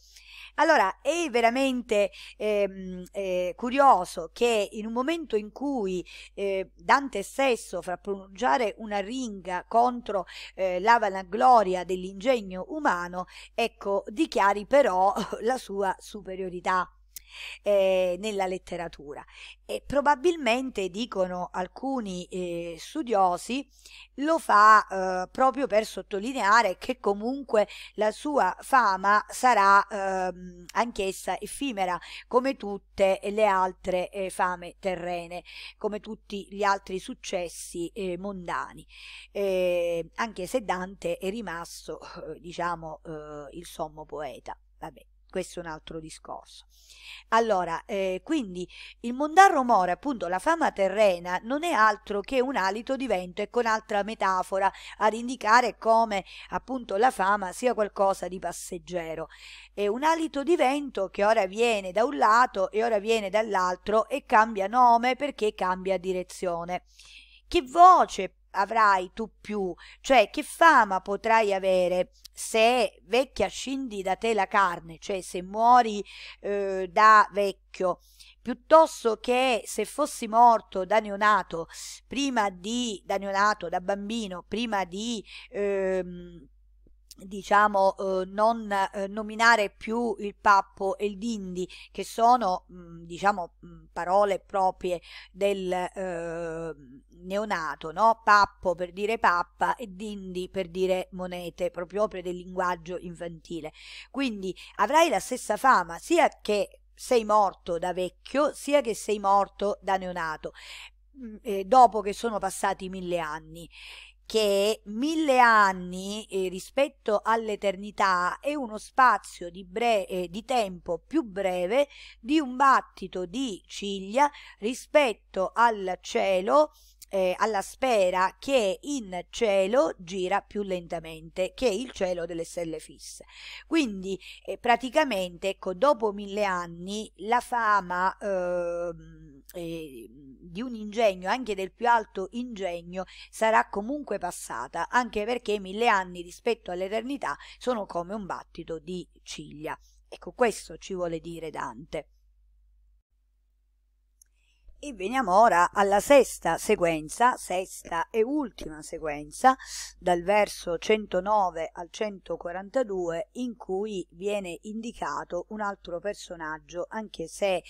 Allora è veramente eh, eh, curioso che in un momento in cui eh, Dante stesso, fra pronunciare una ringa contro eh, la vanagloria dell'ingegno umano, ecco, dichiari però la sua superiorità. eh, nella letteratura e probabilmente dicono alcuni eh, studiosi lo fa eh, proprio per sottolineare che comunque la sua fama sarà ehm, anch'essa effimera come tutte le altre eh, fame terrene come tutti gli altri successi eh, mondani eh, anche se Dante è rimasto diciamo il sommo poeta Vabbè questo è un altro discorso. Allora, eh, quindi il mondar rumore, appunto la fama terrena, non è altro che un alito di vento e con altra metafora ad indicare come appunto la fama sia qualcosa di passeggero. È un alito di vento che ora viene da un lato e ora viene dall'altro e cambia nome perché cambia direzione. Che voce avrai tu più, cioè che fama potrai avere se vecchia scindi da te la carne, cioè se muori eh, da vecchio, piuttosto che se fossi morto da neonato, prima di, da neonato, da bambino, prima di... Eh, diciamo eh, non eh, nominare più il pappo e il dindi che sono mh, mm, diciamo mh, mm, parole proprie del eh, neonato no? pappo per dire pappa e dindi per dire monete proprio opere del linguaggio infantile quindi avrai la stessa fama sia che sei morto da vecchio sia che sei morto da neonato mm, eh, dopo che sono passati mille anni che mille anni eh, rispetto all'eternità è uno spazio di, bre- eh, di tempo più breve di un battito di ciglia rispetto al cielo eh, alla sfera che in cielo gira più lentamente che il cielo delle stelle fisse. Quindi eh, praticamente ecco, dopo mille anni la fama ehm, eh, di un ingegno, anche del più alto ingegno, sarà comunque passata, anche perché mille anni rispetto all'eternità sono come un battito di ciglia. Ecco, questo ci vuole dire Dante e veniamo ora alla sesta sequenza, sesta e ultima sequenza, dal verso 109 al 142, in cui viene indicato un altro personaggio, anche se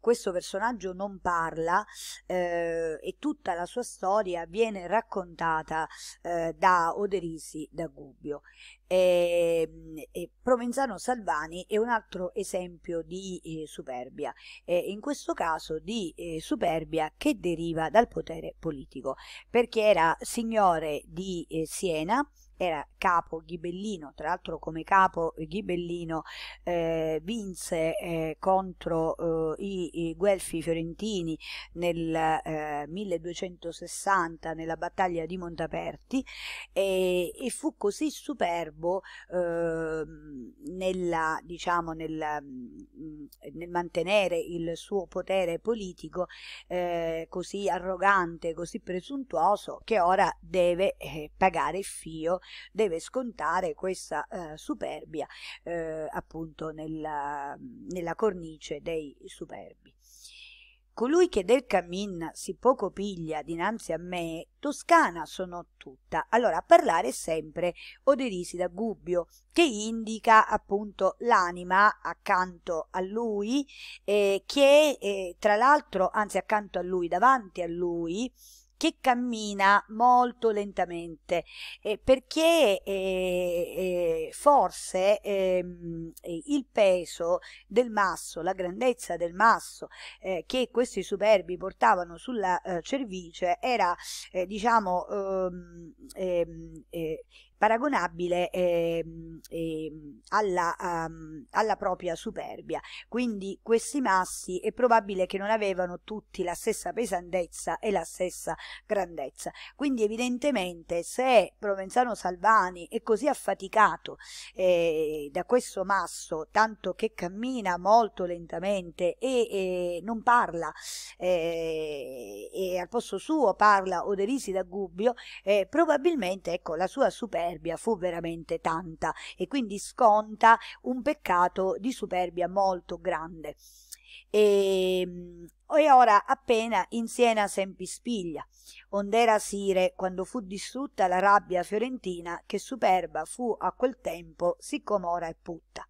questo personaggio non parla eh, e tutta la sua storia viene raccontata eh, da Oderisi da Gubbio. E, ehm, e Provenzano Salvani è un altro esempio di eh, superbia, in questo caso di eh, superbia che deriva dal potere politico, perché era signore di eh, Siena, era capo ghibellino, tra l'altro come capo ghibellino eh, vinse eh, contro eh, i, i, guelfi fiorentini nel 1260 eh, nella battaglia di Montaperti e, e fu così superbo ehm, nella, diciamo, nel, mm, nel, mantenere il suo potere politico eh, così arrogante, così presuntuoso che ora deve eh, pagare il fio deve scontare questa eh, superbia eh, appunto nella, nella cornice dei superbi. Colui che del cammin si poco piglia dinanzi a me, toscana sono tutta. Allora, a parlare sempre o derisi da Gubbio, che indica appunto l'anima accanto a lui, eh, che eh, tra l'altro, anzi accanto a lui, davanti a lui, che cammina molto lentamente eh, perché eh, eh forse ehm, il peso del masso, la grandezza del masso eh, che questi superbi portavano sulla eh, cervice era eh, diciamo ehm, ehm, eh, eh, paragonabile eh, eh, alla, um, alla, propria superbia. Quindi questi massi è probabile che non avevano tutti la stessa pesantezza e la stessa grandezza. Quindi evidentemente se Provenzano Salvani è così affaticato eh, da questo masso, tanto che cammina molto lentamente e non parla, eh, e al posto suo parla o derisi da Gubbio, eh, probabilmente ecco, la sua superbia superbia fu veramente tanta e quindi sconta un peccato di superbia molto grande. E, ehm, e ora appena in Siena sempispiglia, ond'era Sire quando fu distrutta la rabbia fiorentina che superba fu a quel tempo siccome ora è putta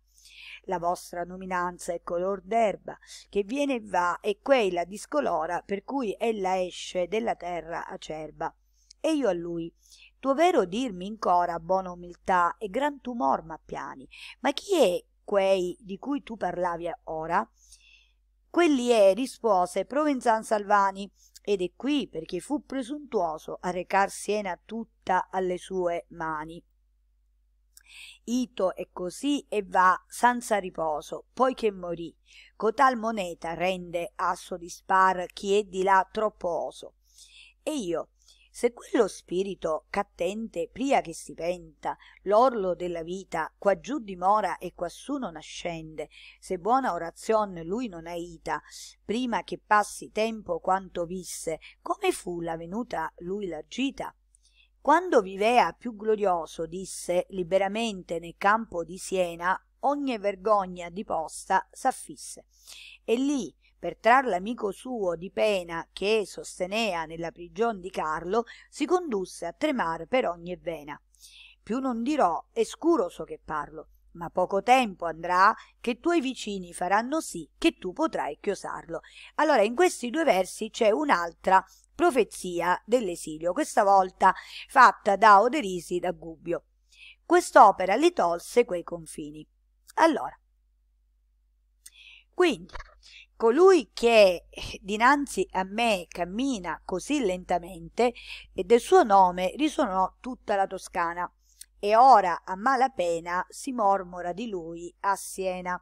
la vostra nominanza è color d'erba, che viene e va e quei la discolora, per cui ella esce della terra acerba. E io a lui, tuo vero dirmi ancora buona umiltà e gran tumor m'appiani ma chi è quei di cui tu parlavi ora quelli è rispose provenzan salvani ed è qui perché fu presuntuoso a recar siena tutta alle sue mani ito è così e va senza riposo poiché morì cotal moneta rende a sodispar chi è di là troppo oso e io se quello spirito ch'attente pria che si penta l'orlo della vita qua giù dimora e quassù non ascende se buona orazion lui non aita prima che passi tempo quanto visse come fu la venuta lui la gita quando vivea più glorioso disse liberamente nel campo di siena ogni vergogna di posta s'affisse e lì per trar l'amico suo di pena che sostenea nella prigion di carlo si condusse a tremare per ogni vena più non dirò è scuro so che parlo ma poco tempo andrà che tuoi vicini faranno sì che tu potrai chiosarlo. Allora, in questi due versi c'è un'altra profezia dell'esilio, questa volta fatta da Oderisi da Gubbio. Quest'opera li tolse quei confini. Allora, quindi colui che eh, dinanzi a me cammina così lentamente e del suo nome risuonò tutta la Toscana e ora a malapena si mormora di lui a Siena.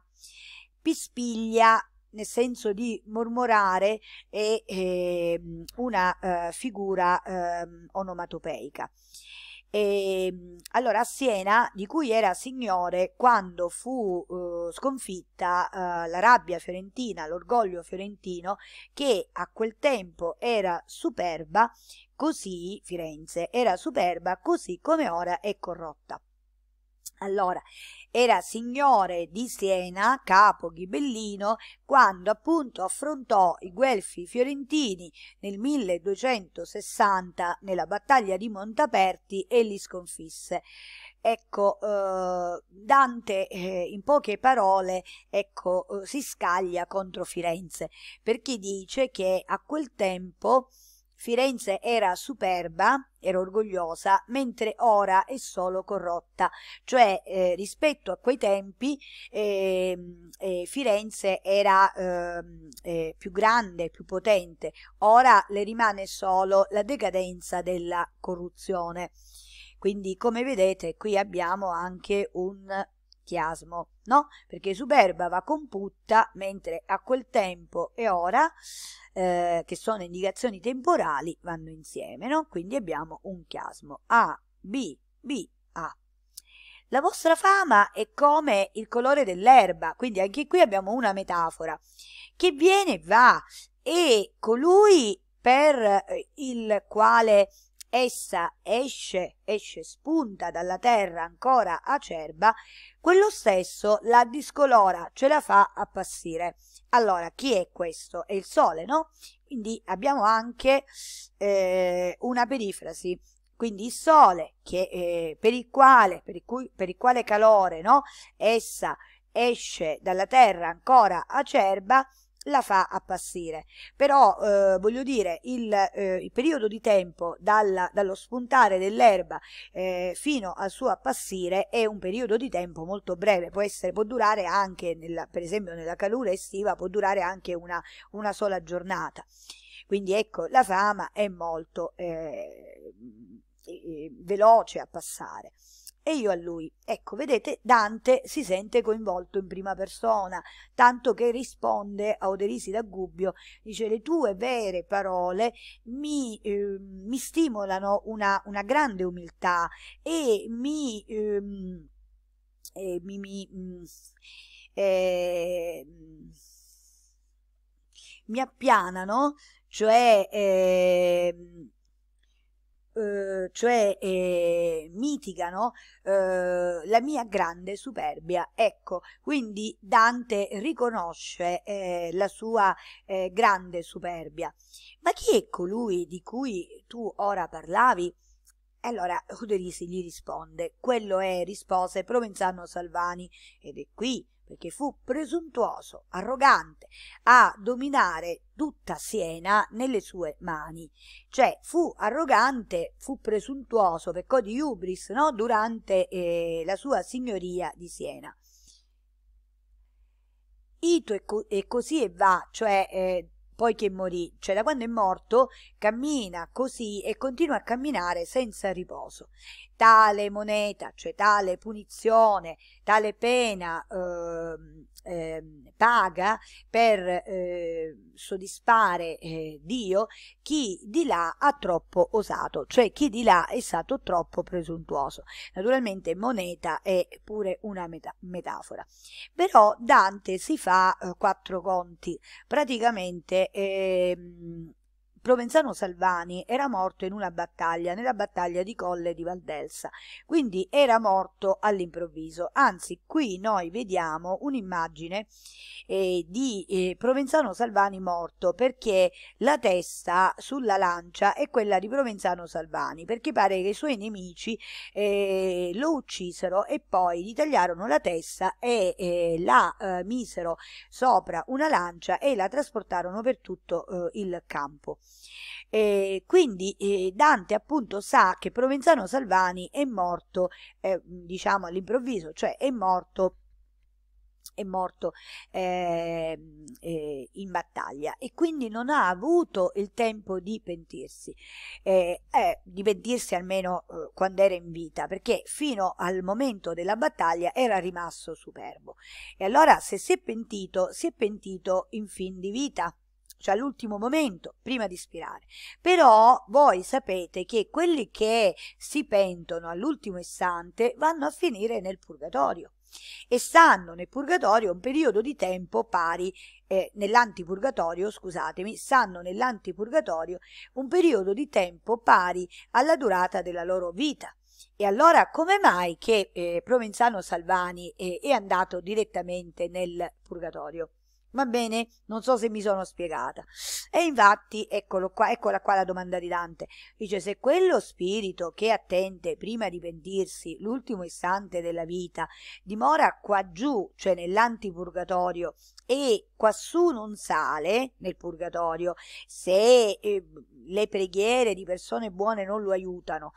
Pispiglia nel senso di mormorare è eh, una eh, figura eh, onomatopeica. E, ehm, allora, a Siena, di cui era signore quando fu eh, sconfitta eh, la rabbia fiorentina, l'orgoglio fiorentino, che a quel tempo era superba, così Firenze era superba, così come ora è corrotta. Allora, era signore di Siena, capo ghibellino, quando appunto affrontò i guelfi fiorentini nel 1260 nella battaglia di Montaperti e li sconfisse. Ecco, eh, Dante eh, in poche parole ecco, eh, si scaglia contro Firenze perché dice che a quel tempo Firenze era superba, era orgogliosa, mentre ora è solo corrotta, cioè eh, rispetto a quei tempi eh, eh, Firenze era ehm, eh, più grande, più potente, ora le rimane solo la decadenza della corruzione. Quindi come vedete qui abbiamo anche un chiasmo, no? Perché Superba va con Putta, mentre a quel tempo e ora, eh, che sono indicazioni temporali, vanno insieme, no? Quindi abbiamo un chiasmo A, B, B, A. La vostra fama è come il colore dell'erba, quindi anche qui abbiamo una metafora, che viene e va, e colui per eh, il quale essa esce, esce spunta dalla terra ancora acerba, quello stesso la discolora, ce la fa appassire. Allora, chi è questo? È il Sole, no? Quindi abbiamo anche eh, una perifrasi. Quindi il Sole, che, eh, per, il quale, per, il cui, per, il quale, calore no? essa esce dalla terra ancora acerba, la fa appassire. Però, eh, voglio dire, il, eh, il, periodo di tempo dalla, dallo spuntare dell'erba eh, fino al suo appassire è un periodo di tempo molto breve, può, essere, può durare anche, nella, per esempio nella calura estiva, può durare anche una, una sola giornata. Quindi ecco, la fama è molto eh, mm, eh, veloce a passare e io a lui. Ecco, vedete, Dante si sente coinvolto in prima persona, tanto che risponde a Oderisi da Gubbio, dice le tue vere parole mi, eh, mi stimolano una, una, grande umiltà e mi... Eh, eh, mi, mi mm, ehm, mi appianano, cioè eh, Uhm, cioè eh, mitigano eh, la mia grande superbia. Ecco, quindi Dante riconosce eh, la sua eh, grande superbia. Ma chi è colui di cui tu ora parlavi? Allora Oderisi gli risponde, quello è, rispose Provenzano Salvani, ed è qui perché fu presuntuoso, arrogante, a dominare tutta Siena nelle sue mani. Cioè fu arrogante, fu presuntuoso, per di hubris no? durante eh, la sua signoria di Siena. Ito è, co- e così e va, cioè eh, poi che morì, cioè da quando è morto cammina così e continua a camminare senza riposo tale moneta, cioè tale punizione, tale pena eh, eh, paga per ehm, eh, soddisfare Dio chi di là ha troppo osato, cioè chi di là è stato troppo presuntuoso. Naturalmente moneta è pure una meta metafora. Però Dante si fa eh, quattro conti, praticamente eh, Provenzano Salvani era morto in una battaglia, nella battaglia di Colle di Valdelsa, quindi era morto all'improvviso. Anzi, qui noi vediamo un'immagine eh, di eh, Provenzano Salvani morto perché la testa sulla lancia è quella di Provenzano Salvani, perché pare che i suoi nemici eh, lo uccisero e poi gli tagliarono la testa e eh, la eh, misero sopra una lancia e la trasportarono per tutto eh, il campo. E quindi eh, Dante appunto sa che Provenzano Salvani è morto, eh, diciamo all'improvviso, cioè è morto è morto eh, eh, in battaglia e quindi non ha avuto il tempo di pentirsi, eh, eh di pentirsi almeno eh, quando era in vita, perché fino al momento della battaglia era rimasto superbo. E allora se si è pentito, si è pentito in fin di vita cioè all'ultimo momento, prima di ispirare. Però voi sapete che quelli che si pentono all'ultimo istante vanno a finire nel purgatorio e stanno nel purgatorio un periodo di tempo pari eh, nell'antipurgatorio, scusatemi, stanno nell'antipurgatorio un periodo di tempo pari alla durata della loro vita. E allora come mai che eh, Provenzano Salvani eh, è andato direttamente nel purgatorio? Va bene? Non so se mi sono spiegata. E infatti, eccolo qua, eccola qua la domanda di Dante. Dice, se quello spirito che attende prima di pentirsi l'ultimo istante della vita dimora qua giù, cioè nell'antipurgatorio, e quassù non sale nel purgatorio se eh, le preghiere di persone buone non lo aiutano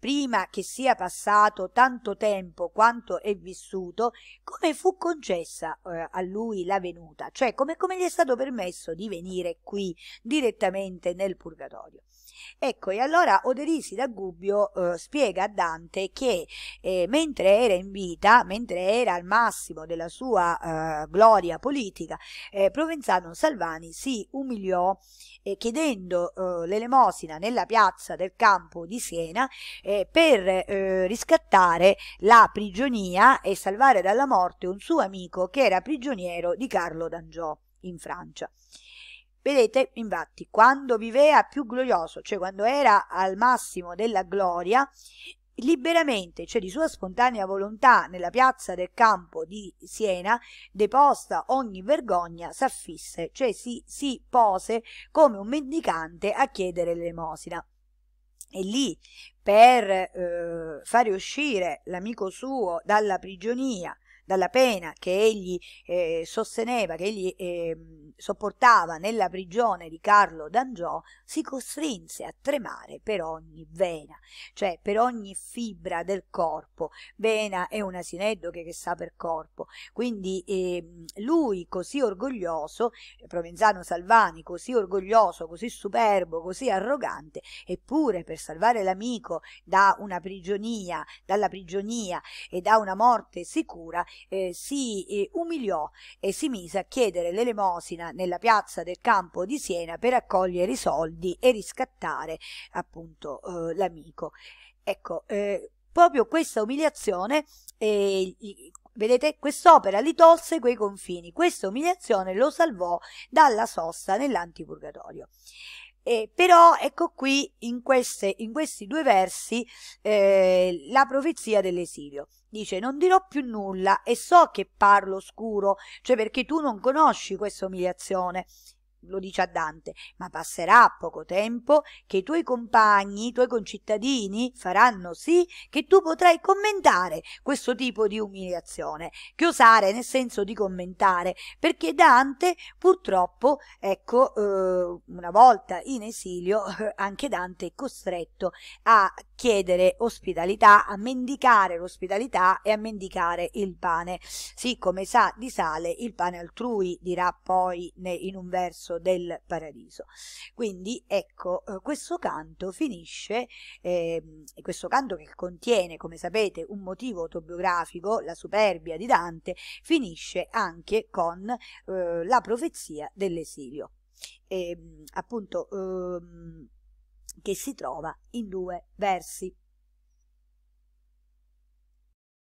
prima che sia passato tanto tempo quanto è vissuto come fu concessa eh, a lui la venuta cioè come, come gli è stato permesso di venire qui direttamente nel purgatorio Ecco, e allora Oderisi da Gubbio eh, spiega a Dante che eh, mentre era in vita, mentre era al massimo della sua eh, gloria politica, eh, Provenzano Salvani si umiliò eh, chiedendo eh, l'elemosina nella piazza del campo di Siena per riscattare la prigionia e salvare dalla morte un suo amico che era prigioniero di Carlo d'Angiò in Francia. Vedete, infatti, quando viveva più glorioso, cioè quando era al massimo della gloria, liberamente, cioè di sua spontanea volontà, nella piazza del campo di Siena, deposta ogni vergogna, s'affisse, cioè si, si pose come un mendicante a chiedere l'elemosina. E lì, per eh, fare uscire l'amico suo dalla prigionia dalla pena che egli eh, sosteneva, che egli eh, sopportava nella prigione di Carlo d'Angiò, si costrinse a tremare per ogni vena, cioè per ogni fibra del corpo. Vena è un asineddoche che sta per corpo. Quindi eh, lui così orgoglioso, Provenzano Salvani così orgoglioso, così superbo, così arrogante, eppure per salvare l'amico da una prigionia, dalla prigionia e da una morte sicura, eh, si eh, umiliò e si mise a chiedere l'elemosina nella piazza del campo di Siena per accogliere i soldi e riscattare appunto eh, l'amico. Ecco, eh, proprio questa umiliazione eh, Vedete, quest'opera li tolse quei confini, questa umiliazione lo salvò dalla sosta nell'antipurgatorio. Eh, però ecco qui in, queste, in questi due versi eh, la profezia dell'esilio. Dice non dirò più nulla e so che parlo scuro, cioè perché tu non conosci questa umiliazione lo dice a Dante, ma passerà poco tempo che i tuoi compagni, i tuoi concittadini faranno sì che tu potrai commentare questo tipo di umiliazione, che osare nel senso di commentare, perché Dante purtroppo, ecco, eh, una volta in esilio, anche Dante è costretto a chiedere ospitalità, a mendicare l'ospitalità e a mendicare il pane. Sì, come sa di sale, il pane altrui, dirà poi in un verso del paradiso. Quindi ecco, eh, questo canto finisce, eh, questo canto che contiene, come sapete, un motivo autobiografico, la superbia di Dante, finisce anche con eh, la profezia dell'esilio. E, ehm, appunto, eh, che si trova in due versi.